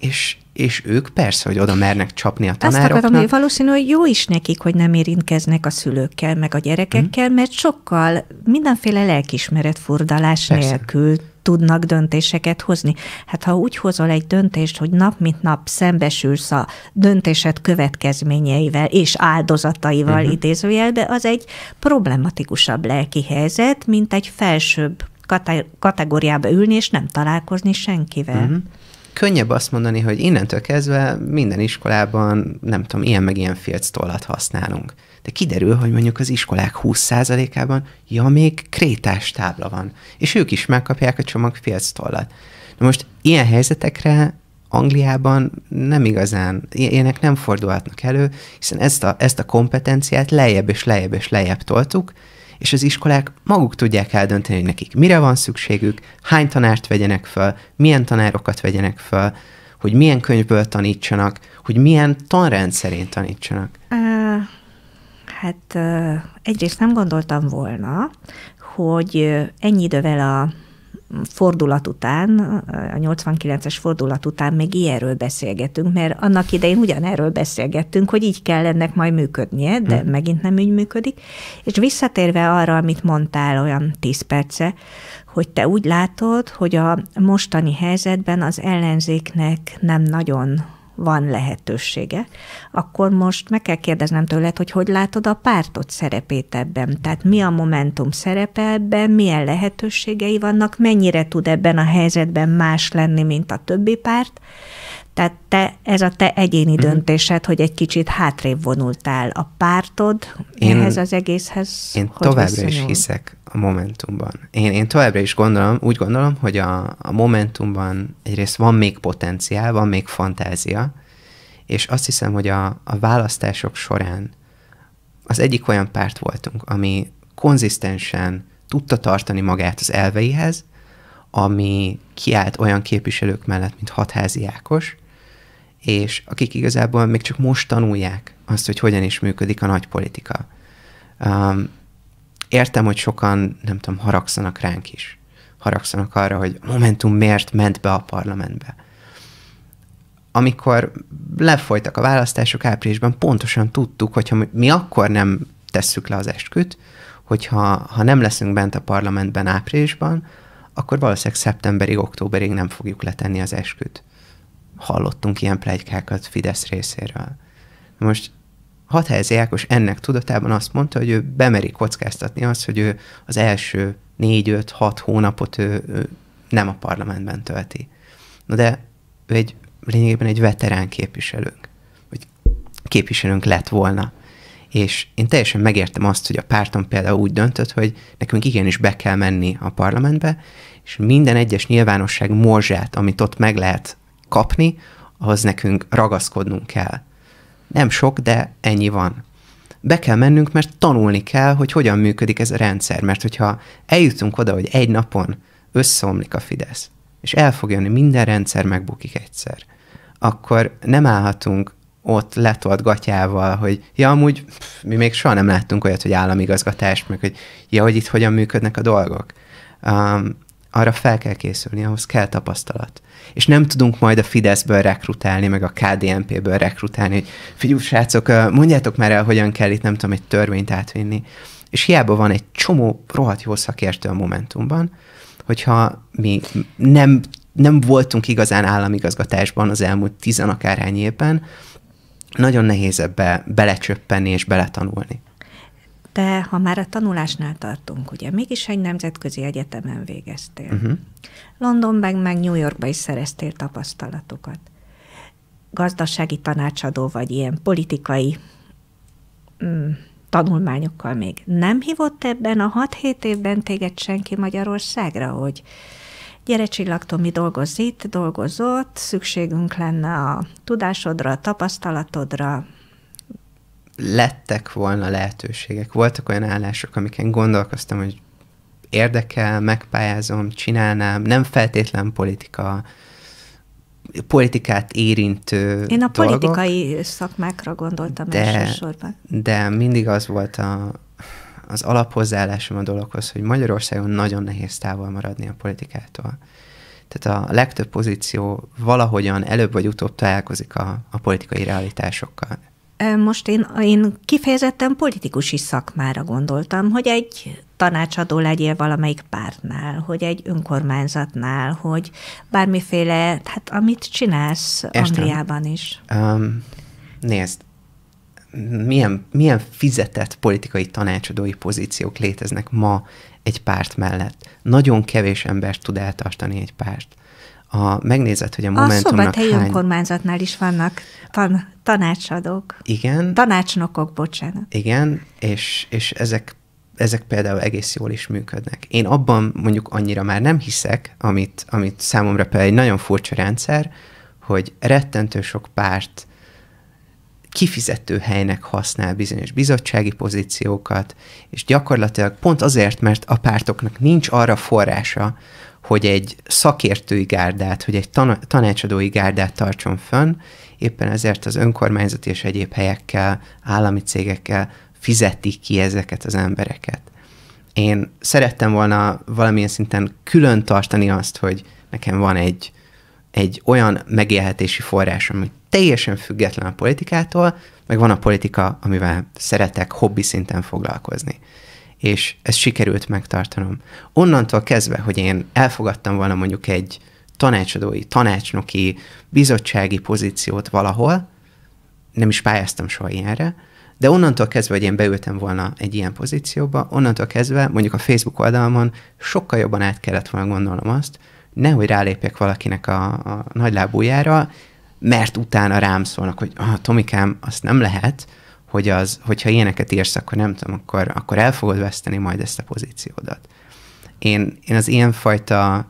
S2: és, és ők persze, hogy oda mernek csapni a tanároknak. Azt akarom, hogy
S1: valószínű, hogy jó is nekik, hogy nem érintkeznek a szülőkkel, meg a gyerekekkel, mm. mert sokkal mindenféle lelkismeret furdalás persze. nélkül tudnak döntéseket hozni. Hát ha úgy hozol egy döntést, hogy nap mint nap szembesülsz a döntésed következményeivel és áldozataival uh-huh. Mhm. idézőjel, de az egy problematikusabb lelki helyzet, mint egy felsőbb kate- kategóriába ülni és nem találkozni senkivel.
S2: Uh-huh könnyebb azt mondani, hogy innentől kezdve minden iskolában, nem tudom, ilyen meg ilyen filc használunk. De kiderül, hogy mondjuk az iskolák 20%-ában, ja, még krétás tábla van, és ők is megkapják a csomag filc Na most ilyen helyzetekre Angliában nem igazán, ilyenek nem fordulhatnak elő, hiszen ezt a, ezt a kompetenciát lejjebb és lejjebb és lejjebb toltuk, és az iskolák maguk tudják eldönteni, hogy nekik mire van szükségük, hány tanárt vegyenek fel, milyen tanárokat vegyenek fel, hogy milyen könyvből tanítsanak, hogy milyen tanrendszerén tanítsanak.
S1: Uh, hát uh, egyrészt nem gondoltam volna, hogy ennyi idővel a fordulat után, a 89-es fordulat után még ilyenről beszélgetünk, mert annak idején ugyanerről beszélgettünk, hogy így kell ennek majd működnie, de hmm. megint nem úgy működik. És visszatérve arra, amit mondtál olyan 10 perce, hogy te úgy látod, hogy a mostani helyzetben az ellenzéknek nem nagyon van lehetősége, akkor most meg kell kérdeznem tőled, hogy hogy látod a pártot szerepét ebben? Tehát mi a Momentum szerepe ebben, milyen lehetőségei vannak, mennyire tud ebben a helyzetben más lenni, mint a többi párt, tehát te, ez a te egyéni mm. döntésed, hogy egy kicsit hátrébb vonultál a pártod én, ehhez az egészhez. Én továbbra viszonyul? is hiszek
S2: a Momentumban. Én, én továbbra is gondolom, úgy gondolom, hogy a, a Momentumban egyrészt van még potenciál, van még fantázia, és azt hiszem, hogy a, a választások során az egyik olyan párt voltunk, ami konzisztensen tudta tartani magát az elveihez, ami kiállt olyan képviselők mellett, mint Hatházi Ákos, és akik igazából még csak most tanulják azt, hogy hogyan is működik a nagy politika. Um, értem, hogy sokan, nem tudom, haragszanak ránk is. Haragszanak arra, hogy Momentum miért ment be a parlamentbe. Amikor lefolytak a választások áprilisban, pontosan tudtuk, hogyha mi akkor nem tesszük le az esküt, hogyha ha nem leszünk bent a parlamentben áprilisban, akkor valószínűleg szeptemberig, októberig nem fogjuk letenni az esküt hallottunk ilyen plegykákat Fidesz részéről. Most Hatházi Ákos ennek tudatában azt mondta, hogy ő bemeri kockáztatni azt, hogy ő az első négy-öt-hat hónapot ő, ő nem a parlamentben tölti. Na de ő egy lényegében egy veterán képviselőnk, vagy képviselőnk lett volna. És én teljesen megértem azt, hogy a pártom például úgy döntött, hogy nekünk igenis be kell menni a parlamentbe, és minden egyes nyilvánosság morzsát, amit ott meg lehet kapni, ahhoz nekünk ragaszkodnunk kell. Nem sok, de ennyi van. Be kell mennünk, mert tanulni kell, hogy hogyan működik ez a rendszer, mert hogyha eljutunk oda, hogy egy napon összeomlik a Fidesz, és el fog jönni, minden rendszer megbukik egyszer, akkor nem állhatunk ott letolt gatyával, hogy ja, amúgy pff, mi még soha nem láttunk olyat, hogy államigazgatást, meg hogy ja, hogy itt hogyan működnek a dolgok. Um, arra fel kell készülni, ahhoz kell tapasztalat. És nem tudunk majd a Fideszből rekrutálni, meg a KDNP-ből rekrutálni, hogy figyelj, srácok, mondjátok már el, hogyan kell itt, nem tudom, egy törvényt átvinni. És hiába van egy csomó rohadt jó szakértő a Momentumban, hogyha mi nem, nem voltunk igazán államigazgatásban az elmúlt tizen akárhány évben, nagyon nehéz ebbe belecsöppenni és beletanulni
S1: te, ha már a tanulásnál tartunk, ugye mégis egy nemzetközi egyetemen végeztél. Uh-huh. Londonban meg New Yorkban is szereztél tapasztalatokat. Gazdasági tanácsadó vagy ilyen politikai mm, tanulmányokkal még. Nem hívott ebben a 6-7 évben téged senki Magyarországra, hogy gyere mi dolgozz itt, dolgozott, szükségünk lenne a tudásodra, a tapasztalatodra,
S2: lettek volna lehetőségek. Voltak olyan állások, amiken gondolkoztam, hogy érdekel, megpályázom, csinálnám, nem feltétlen politika, politikát érintő Én a dolgok, politikai
S1: szakmákra gondoltam de, elsősorban.
S2: De mindig az volt a, az alaphozzáállásom a dologhoz, hogy Magyarországon nagyon nehéz távol maradni a politikától. Tehát a legtöbb pozíció valahogyan előbb vagy utóbb találkozik a, a politikai realitásokkal.
S1: Most én, én kifejezetten politikusi szakmára gondoltam, hogy egy tanácsadó legyél valamelyik pártnál, hogy egy önkormányzatnál, hogy bármiféle, hát amit csinálsz Estem. Angliában is.
S2: Um, nézd, milyen, milyen fizetett politikai tanácsadói pozíciók léteznek ma egy párt mellett. Nagyon kevés embert tud eltartani egy párt a, megnézed, hogy a Momentumnak hány. A szobathelyi hány...
S1: önkormányzatnál is vannak tan- tanácsadók. Igen. Tanácsnokok, bocsánat.
S2: Igen, és, és ezek ezek például egész jól is működnek. Én abban mondjuk annyira már nem hiszek, amit, amit számomra például egy nagyon furcsa rendszer, hogy rettentő sok párt kifizető helynek használ bizonyos bizottsági pozíciókat, és gyakorlatilag pont azért, mert a pártoknak nincs arra forrása, hogy egy szakértői gárdát, hogy egy tan- tanácsadói gárdát tartson fönn, éppen ezért az önkormányzat és egyéb helyekkel, állami cégekkel fizetik ki ezeket az embereket. Én szerettem volna valamilyen szinten külön tartani azt, hogy nekem van egy, egy olyan megélhetési forrás, ami teljesen független a politikától, meg van a politika, amivel szeretek hobbi szinten foglalkozni és ezt sikerült megtartanom. Onnantól kezdve, hogy én elfogadtam volna mondjuk egy tanácsadói, tanácsnoki, bizottsági pozíciót valahol, nem is pályáztam soha ilyenre, de onnantól kezdve, hogy én beültem volna egy ilyen pozícióba, onnantól kezdve mondjuk a Facebook oldalamon sokkal jobban át kellett volna gondolnom azt, nehogy rálépjek valakinek a, a nagylábújára, mert utána rám szólnak, hogy ah, Tomikám, azt nem lehet, hogy az, hogyha ilyeneket írsz, akkor nem tudom, akkor, akkor el fogod veszteni majd ezt a pozíciódat. Én, én az ilyenfajta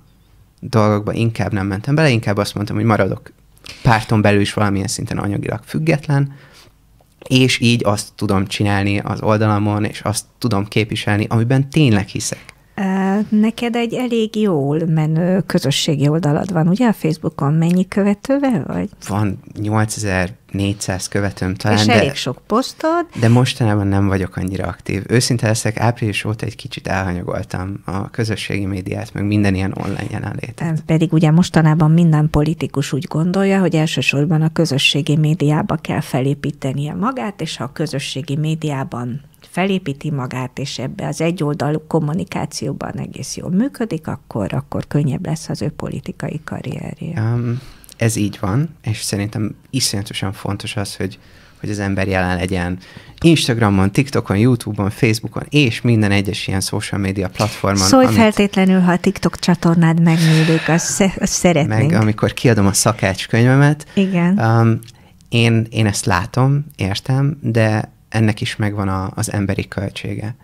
S2: dolgokba inkább nem mentem bele, inkább azt mondtam, hogy maradok párton belül is valamilyen szinten anyagilag független, és így azt tudom csinálni az oldalamon, és azt tudom képviselni, amiben tényleg hiszek.
S1: Neked egy elég jól menő közösségi oldalad van, ugye a Facebookon? Mennyi követővel vagy?
S2: Van 8000 400 követőm talán. És de, elég sok posztod. De mostanában nem vagyok annyira aktív. Őszinte leszek, április óta egy kicsit elhanyagoltam a közösségi médiát, meg minden ilyen online jelenlétet.
S1: Pedig ugye mostanában minden politikus úgy gondolja, hogy elsősorban a közösségi médiába kell felépítenie magát, és ha a közösségi médiában felépíti magát, és ebbe az egyoldalú kommunikációban egész jól működik, akkor, akkor könnyebb lesz az ő politikai karrierje.
S2: Um, ez így van, és szerintem iszonyatosan fontos az, hogy, hogy az ember jelen legyen Instagramon, TikTokon, YouTube-on, Facebookon, és minden egyes ilyen social media platformon. Szólj amit...
S1: feltétlenül, ha a TikTok csatornád megnyílik, azt, azt szeretnénk. Meg
S2: amikor kiadom a szakácskönyvemet. Igen. Um, én, én ezt látom, értem, de ennek is megvan a, az emberi költsége.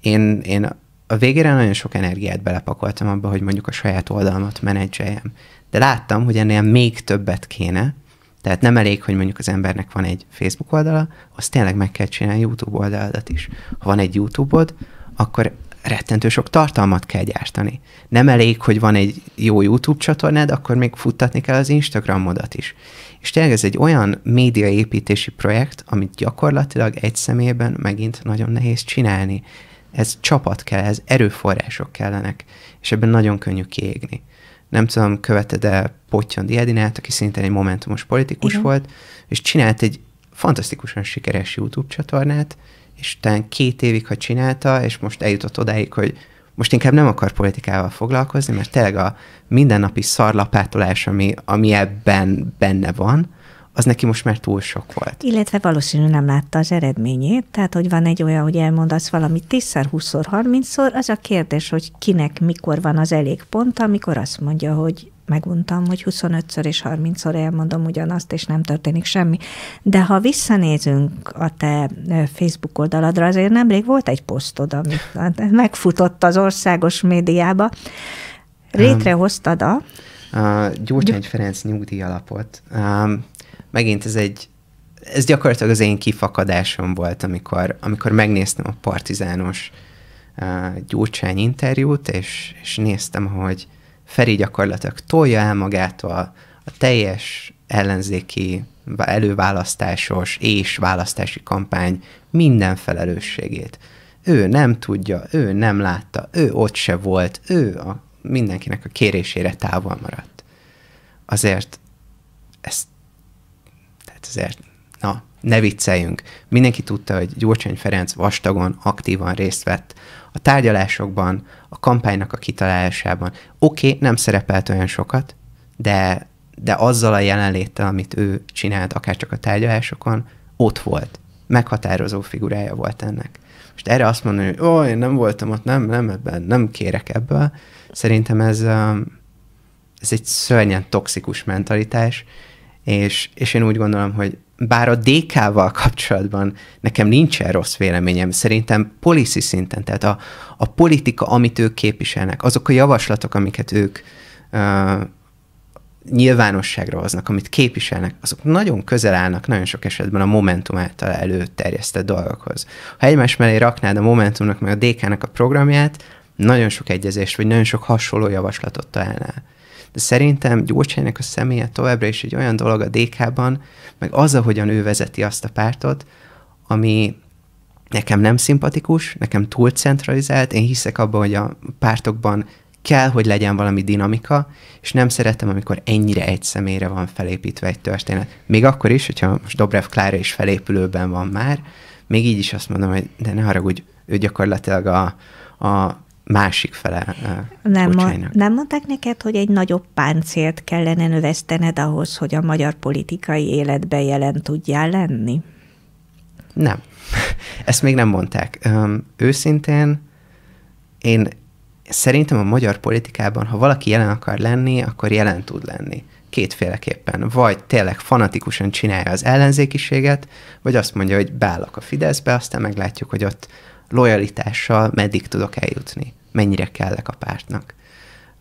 S2: Én, én a végére nagyon sok energiát belepakoltam abba, hogy mondjuk a saját oldalamat menedzseljem. De láttam, hogy ennél még többet kéne, tehát nem elég, hogy mondjuk az embernek van egy Facebook oldala, azt tényleg meg kell csinálni YouTube oldaladat is. Ha van egy YouTube-od, akkor rettentő sok tartalmat kell gyártani. Nem elég, hogy van egy jó YouTube csatornád, akkor még futtatni kell az Instagramodat is. És tényleg ez egy olyan médiaépítési projekt, amit gyakorlatilag egy személyben megint nagyon nehéz csinálni ez csapat kell, ez erőforrások kellenek, és ebben nagyon könnyű kiégni. Nem tudom, követed-e Pottyan Diadinát, aki szintén egy momentumos politikus Igen. volt, és csinált egy fantasztikusan sikeres YouTube csatornát, és utána két évig, ha csinálta, és most eljutott odáig, hogy most inkább nem akar politikával foglalkozni, mert tényleg a mindennapi szarlapátolás, ami, ami ebben benne van, az neki most már túl sok volt.
S1: Illetve valószínűleg nem látta az eredményét, tehát hogy van egy olyan, hogy elmondasz valamit 10-szer, 20-szor, 30-szor, az a kérdés, hogy kinek mikor van az elég pont, amikor azt mondja, hogy meguntam, hogy 25-ször és 30-szor elmondom ugyanazt, és nem történik semmi. De ha visszanézünk a te Facebook oldaladra, azért nemrég volt egy posztod, ami megfutott az országos médiába. Létrehoztad a...
S2: A Gyurcsány Ferenc nyugdíjalapot. Um, megint ez egy, ez gyakorlatilag az én kifakadásom volt, amikor, amikor megnéztem a partizános uh, Gyurcsány interjút, és, és néztem, hogy Feri gyakorlatilag tolja el magát a, a teljes ellenzéki előválasztásos és választási kampány minden felelősségét. Ő nem tudja, ő nem látta, ő ott se volt, ő a, mindenkinek a kérésére távol maradt. Azért Hát azért, na, ne vicceljünk. Mindenki tudta, hogy Gyurcsány Ferenc vastagon aktívan részt vett a tárgyalásokban, a kampánynak a kitalálásában. Oké, okay, nem szerepelt olyan sokat, de, de azzal a jelenléttel, amit ő csinált, akár csak a tárgyalásokon, ott volt. Meghatározó figurája volt ennek. Most erre azt mondani, hogy ó, én nem voltam ott, nem, nem ebben, nem kérek ebből, szerintem ez, ez egy szörnyen toxikus mentalitás, és, és én úgy gondolom, hogy bár a DK-val kapcsolatban nekem nincsen rossz véleményem, szerintem policy szinten, tehát a, a politika, amit ők képviselnek, azok a javaslatok, amiket ők uh, nyilvánosságra hoznak, amit képviselnek, azok nagyon közel állnak nagyon sok esetben a Momentum által előterjesztett dolgokhoz. Ha egymás mellé raknád a Momentumnak meg a DK-nak a programját, nagyon sok egyezést, vagy nagyon sok hasonló javaslatot találnál de szerintem Gyurcsánynak a személye továbbra is egy olyan dolog a DK-ban, meg az, ahogyan ő vezeti azt a pártot, ami nekem nem szimpatikus, nekem túl centralizált, én hiszek abban, hogy a pártokban kell, hogy legyen valami dinamika, és nem szeretem, amikor ennyire egy személyre van felépítve egy történet. Még akkor is, hogyha most Dobrev Klára is felépülőben van már, még így is azt mondom, hogy de ne haragudj, ő gyakorlatilag a, a másik fele eh, nem, ma,
S1: nem mondták neked, hogy egy nagyobb páncélt kellene növesztened ahhoz, hogy a magyar politikai életbe jelen tudjál lenni?
S2: Nem. [LAUGHS] Ezt még nem mondták. Öm, őszintén én szerintem a magyar politikában, ha valaki jelen akar lenni, akkor jelen tud lenni kétféleképpen. Vagy tényleg fanatikusan csinálja az ellenzékiséget, vagy azt mondja, hogy beállok a Fideszbe, aztán meglátjuk, hogy ott lojalitással meddig tudok eljutni mennyire kellek a pártnak.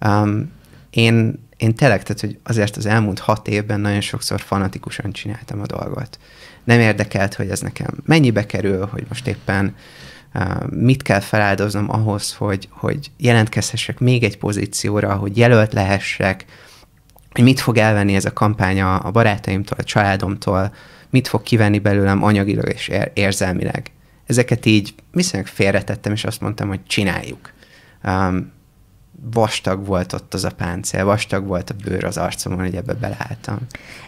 S2: Um, én, én tényleg, tehát, hogy azért az elmúlt hat évben nagyon sokszor fanatikusan csináltam a dolgot. Nem érdekelt, hogy ez nekem mennyibe kerül, hogy most éppen uh, mit kell feláldoznom ahhoz, hogy, hogy jelentkezhessek még egy pozícióra, hogy jelölt lehessek, hogy mit fog elvenni ez a kampánya a barátaimtól, a családomtól, mit fog kivenni belőlem anyagilag és érzelmileg. Ezeket így viszonylag félretettem, és azt mondtam, hogy csináljuk um, vastag volt ott az a páncél, vastag volt a bőr az arcomon, hogy ebbe beleálltam.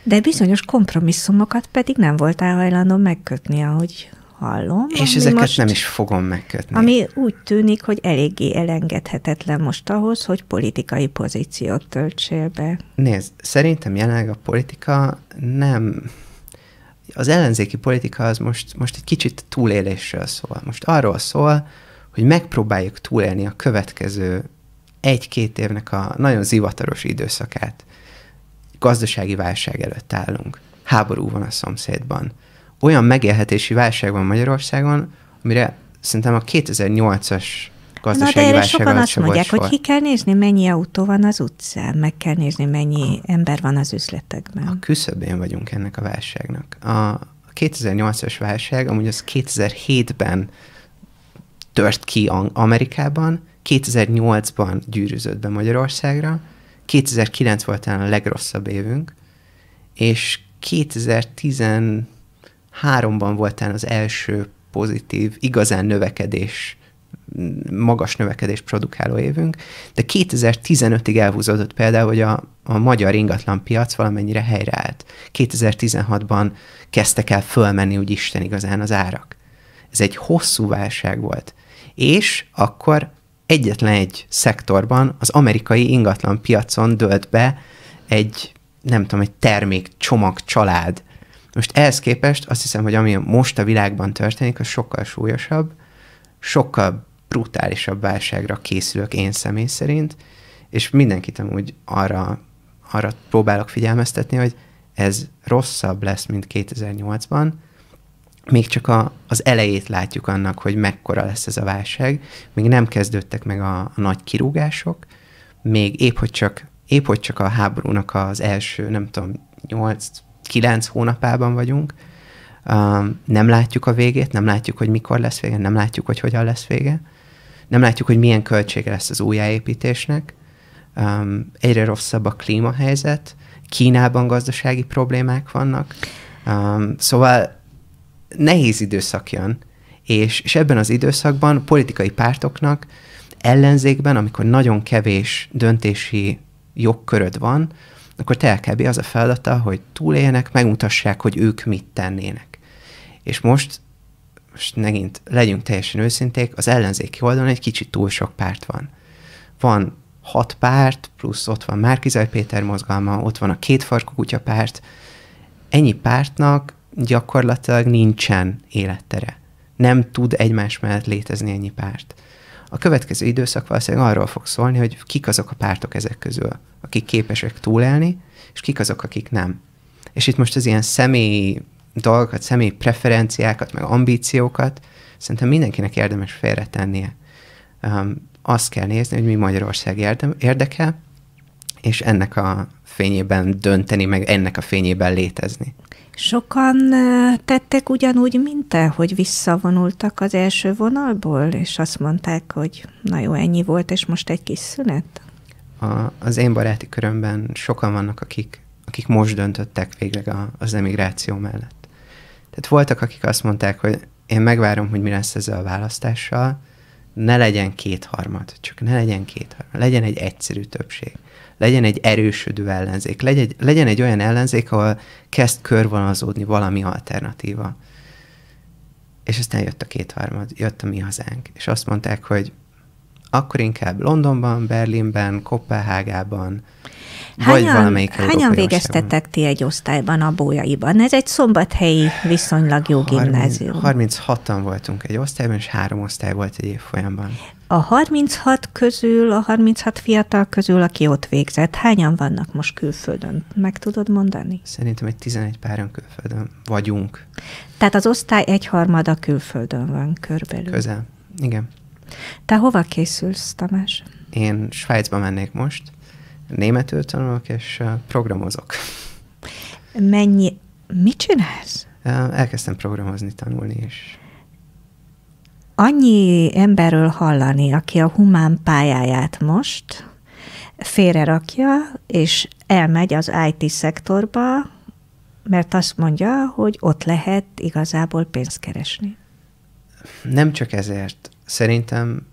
S1: De bizonyos kompromisszumokat pedig nem voltál hajlandó megkötni, ahogy hallom. És ezeket most, nem is fogom
S2: megkötni. Ami
S1: úgy tűnik, hogy eléggé elengedhetetlen most ahhoz, hogy politikai pozíciót töltsél be.
S2: Nézd, szerintem jelenleg a politika nem... Az ellenzéki politika az most, most egy kicsit túlélésről szól. Most arról szól, hogy megpróbáljuk túlélni a következő egy-két évnek a nagyon zivataros időszakát. Gazdasági válság előtt állunk. Háború van a szomszédban. Olyan megélhetési válság van Magyarországon, amire szerintem a 2008-as gazdasági Na, de sokan azt mondják, hogy ki
S1: kell nézni, mennyi autó van az utcán, meg kell nézni, mennyi a, ember van az
S2: üzletekben. A küszöbén vagyunk ennek a válságnak. A 2008-as válság, amúgy az 2007-ben tört ki Amerikában, 2008-ban gyűrűzött be Magyarországra, 2009 volt talán a legrosszabb évünk, és 2013-ban volt talán az első pozitív, igazán növekedés, magas növekedés produkáló évünk, de 2015-ig elhúzódott például, hogy a, a magyar ingatlan piac valamennyire helyreállt. 2016-ban kezdtek el fölmenni úgy Isten igazán az árak. Ez egy hosszú válság volt és akkor egyetlen egy szektorban, az amerikai ingatlan piacon dölt be egy, nem tudom, egy termék, csomag, család. Most ehhez képest azt hiszem, hogy ami most a világban történik, az sokkal súlyosabb, sokkal brutálisabb válságra készülök én személy szerint, és mindenkit amúgy arra, arra próbálok figyelmeztetni, hogy ez rosszabb lesz, mint 2008-ban, még csak a, az elejét látjuk annak, hogy mekkora lesz ez a válság. Még nem kezdődtek meg a, a nagy kirúgások, még épp hogy, csak, épp hogy csak a háborúnak az első, nem tudom, 8-9 hónapában vagyunk. Um, nem látjuk a végét, nem látjuk, hogy mikor lesz vége, nem látjuk, hogy hogyan lesz vége. Nem látjuk, hogy milyen költsége lesz az újjáépítésnek. Um, egyre rosszabb a klímahelyzet. Kínában gazdasági problémák vannak. Um, szóval nehéz időszak jön, és, és ebben az időszakban politikai pártoknak ellenzékben, amikor nagyon kevés döntési jogköröd van, akkor telkebbi az a feladata, hogy túléljenek, megmutassák, hogy ők mit tennének. És most, most megint legyünk teljesen őszinték, az ellenzéki oldalon egy kicsit túl sok párt van. Van hat párt, plusz ott van Márkizaj Péter mozgalma, ott van a kétfarkú kutya párt. Ennyi pártnak gyakorlatilag nincsen élettere. Nem tud egymás mellett létezni ennyi párt. A következő időszak valószínűleg arról fog szólni, hogy kik azok a pártok ezek közül, akik képesek túlélni, és kik azok, akik nem. És itt most az ilyen személyi dolgokat, személyi preferenciákat, meg ambíciókat szerintem mindenkinek érdemes félretennie. Um, azt kell nézni, hogy mi Magyarország érde- érdekel, és ennek a fényében dönteni, meg ennek a fényében létezni.
S1: Sokan tettek ugyanúgy, mint te, hogy visszavonultak az első vonalból, és azt mondták, hogy na jó, ennyi volt, és most egy kis szünet?
S2: A, az én baráti körömben sokan vannak, akik, akik most döntöttek végleg a, az emigráció mellett. Tehát voltak, akik azt mondták, hogy én megvárom, hogy mi lesz ezzel a választással, ne legyen kétharmad, csak ne legyen kétharmad, legyen egy egyszerű többség legyen egy erősödő ellenzék, legyen egy, legyen egy olyan ellenzék, ahol kezd körvonalazódni valami alternatíva. És aztán jött a kétharmad, jött a mi hazánk, és azt mondták, hogy akkor inkább Londonban, Berlinben, Kopenhágában, Hányan, vagy hányan végeztettek
S1: ti egy osztályban a Bójaiban? Ez egy szombathelyi viszonylag jó 30, gimnázium.
S2: 36-an voltunk egy osztályban, és három osztály volt egy évfolyamban.
S1: A 36 közül, a 36 fiatal közül, aki ott végzett, hányan vannak most külföldön? Meg tudod mondani?
S2: Szerintem egy 11 páran külföldön vagyunk.
S1: Tehát az osztály egyharmada külföldön van körülbelül. Közel, igen. Te hova készülsz, Tamás?
S2: Én Svájcba mennék most, Németül tanulok, és programozok. Mennyi... Mit csinálsz? Elkezdtem programozni, tanulni is.
S1: Annyi emberről hallani, aki a humán pályáját most félre rakja, és elmegy az IT szektorba, mert azt mondja, hogy ott lehet igazából pénzt keresni.
S2: Nem csak ezért. Szerintem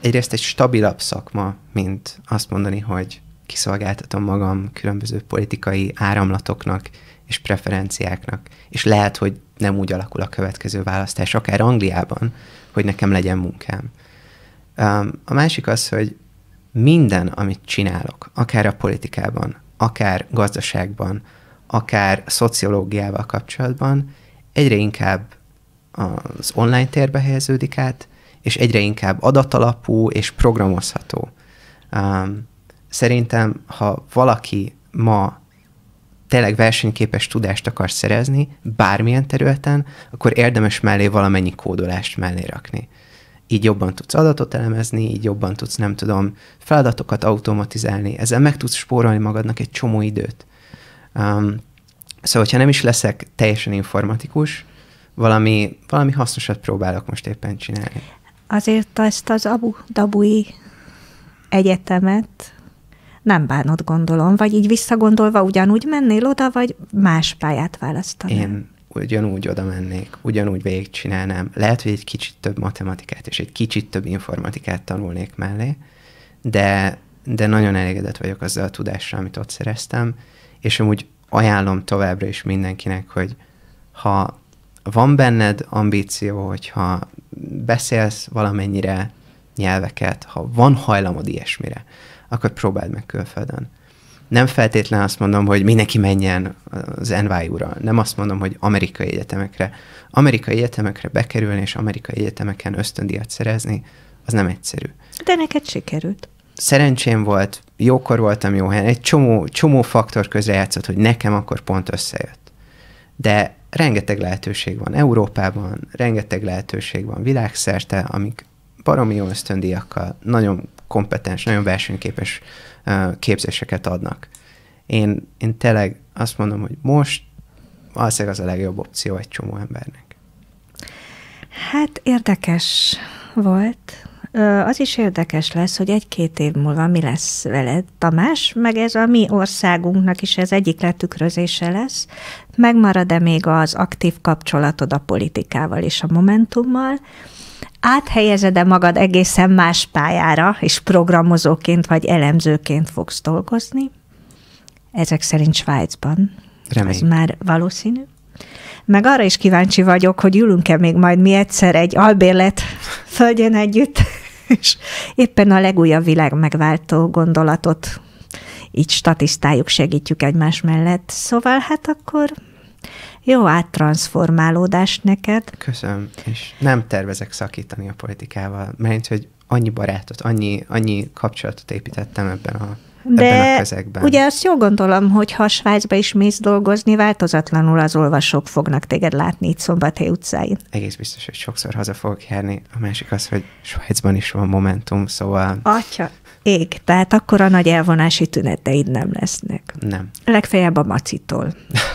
S2: egyrészt egy stabilabb szakma, mint azt mondani, hogy kiszolgáltatom magam különböző politikai áramlatoknak és preferenciáknak, és lehet, hogy nem úgy alakul a következő választás, akár Angliában, hogy nekem legyen munkám. A másik az, hogy minden, amit csinálok, akár a politikában, akár gazdaságban, akár szociológiával kapcsolatban, egyre inkább az online térbe helyeződik át, és egyre inkább adatalapú és programozható szerintem, ha valaki ma tényleg versenyképes tudást akar szerezni bármilyen területen, akkor érdemes mellé valamennyi kódolást mellé rakni. Így jobban tudsz adatot elemezni, így jobban tudsz, nem tudom, feladatokat automatizálni, ezzel meg tudsz spórolni magadnak egy csomó időt. Um, szóval, hogyha nem is leszek teljesen informatikus, valami, valami hasznosat próbálok most éppen csinálni.
S1: Azért ezt az Abu Dabui egyetemet nem bánod, gondolom. Vagy így visszagondolva ugyanúgy mennél oda, vagy más pályát választanál? Én
S2: ugyanúgy oda mennék, ugyanúgy végigcsinálnám. Lehet, hogy egy kicsit több matematikát és egy kicsit több informatikát tanulnék mellé, de, de nagyon elégedett vagyok azzal a tudással, amit ott szereztem, és amúgy ajánlom továbbra is mindenkinek, hogy ha van benned ambíció, hogyha beszélsz valamennyire nyelveket, ha van hajlamod ilyesmire, akkor próbáld meg külföldön. Nem feltétlen azt mondom, hogy mindenki menjen az NYU-ra, nem azt mondom, hogy amerikai egyetemekre. Amerikai egyetemekre bekerülni és amerikai egyetemeken ösztöndíjat szerezni, az nem egyszerű.
S1: De neked sikerült.
S2: Szerencsém volt, jókor voltam jó helyen, egy csomó, csomó faktor közrejátszott, hogy nekem akkor pont összejött. De rengeteg lehetőség van Európában, rengeteg lehetőség van világszerte, amik baromi jó ösztöndíjakkal nagyon kompetens, nagyon versenyképes képzéseket adnak. Én, én tényleg azt mondom, hogy most valószínűleg az a legjobb opció egy csomó embernek.
S1: Hát érdekes volt. Az is érdekes lesz, hogy egy-két év múlva mi lesz veled, Tamás, meg ez a mi országunknak is ez egyik letükrözése lesz. Megmarad-e még az aktív kapcsolatod a politikával és a Momentummal, áthelyezed-e magad egészen más pályára, és programozóként vagy elemzőként fogsz dolgozni? Ezek szerint Svájcban. Remény. Ez már valószínű. Meg arra is kíváncsi vagyok, hogy ülünk-e még majd mi egyszer egy albérlet földjön együtt, [LAUGHS] és éppen a legújabb világ megváltó gondolatot így statisztáljuk, segítjük egymás mellett. Szóval hát akkor jó áttransformálódás neked.
S2: Köszönöm, és nem tervezek szakítani a politikával, mert hogy annyi barátot, annyi, annyi kapcsolatot építettem ebben a de ebben a ugye
S1: azt jól gondolom, hogy ha Svájcba is mész dolgozni, változatlanul az olvasók fognak téged látni itt Szombathely utcáin.
S2: Egész biztos, hogy sokszor haza fogok járni. A másik az, hogy Svájcban is van Momentum, szóval...
S1: Atya, ég, tehát akkor a nagy elvonási tüneteid nem lesznek. Nem. Legfeljebb a macitól. [LAUGHS]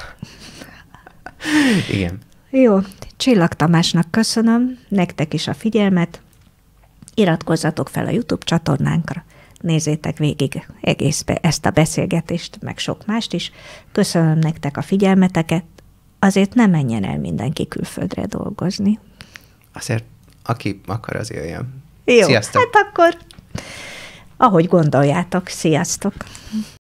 S2: [LAUGHS] Igen.
S1: Jó, Csillag Tamásnak köszönöm, nektek is a figyelmet, iratkozzatok fel a YouTube csatornánkra, nézzétek végig egész be ezt a beszélgetést, meg sok mást is. Köszönöm nektek a figyelmeteket, azért nem menjen el mindenki külföldre dolgozni.
S2: Azért, aki akar, az jöjjön. Jó, Sziasztok.
S1: hát akkor ahogy gondoljátok. Sziasztok!